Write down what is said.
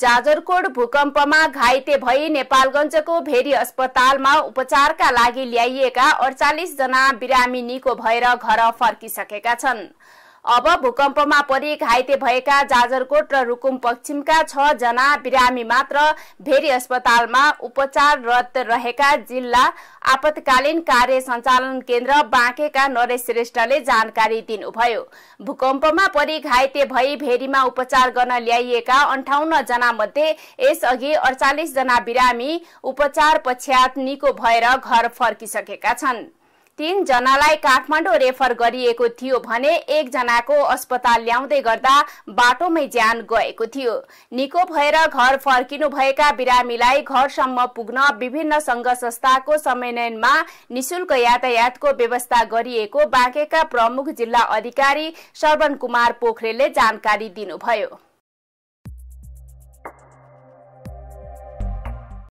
जाजरकोट भूकम्पमा घाइते भई नेपालगञ्जको भेरी अस्पतालमा उपचारका लागि ल्याइएका अडचालिस जना बिरामी निको भएर घर फर्किसकेका छन् अब भूकम्पमा परि घाइते भएका जाजरकोट र रुकुम पश्चिमका छ जना बिरामी मात्र भेरी अस्पतालमा उपचाररत रहेका जिल्ला आपतकालीन कार्य सञ्चालन केन्द्र बाँकेका नरेश श्रेष्ठले जानकारी दिनुभयो भूकम्पमा परि घाइते भई भेरीमा उपचार गर्न ल्याइएका अन्ठाउन्न जना मध्ये यसअघि अडचालिस जना बिरामी उपचार पश्चात निको भएर घर फर्किसकेका छन् तीनजनालाई काठमाडौँ रेफर गरिएको थियो भने एकजनाको अस्पताल ल्याउँदै गर्दा बाटोमै ज्यान गएको थियो निको भएर घर फर्किनुभएका बिरामीलाई घरसम्म पुग्न विभिन्न सङ्घ संस्थाको समन्वयनमा निशुल्क यातायातको व्यवस्था गरिएको बाँकेका प्रमुख जिल्ला अधिकारी श्रवण कुमार पोखरेलले जानकारी दिनुभयो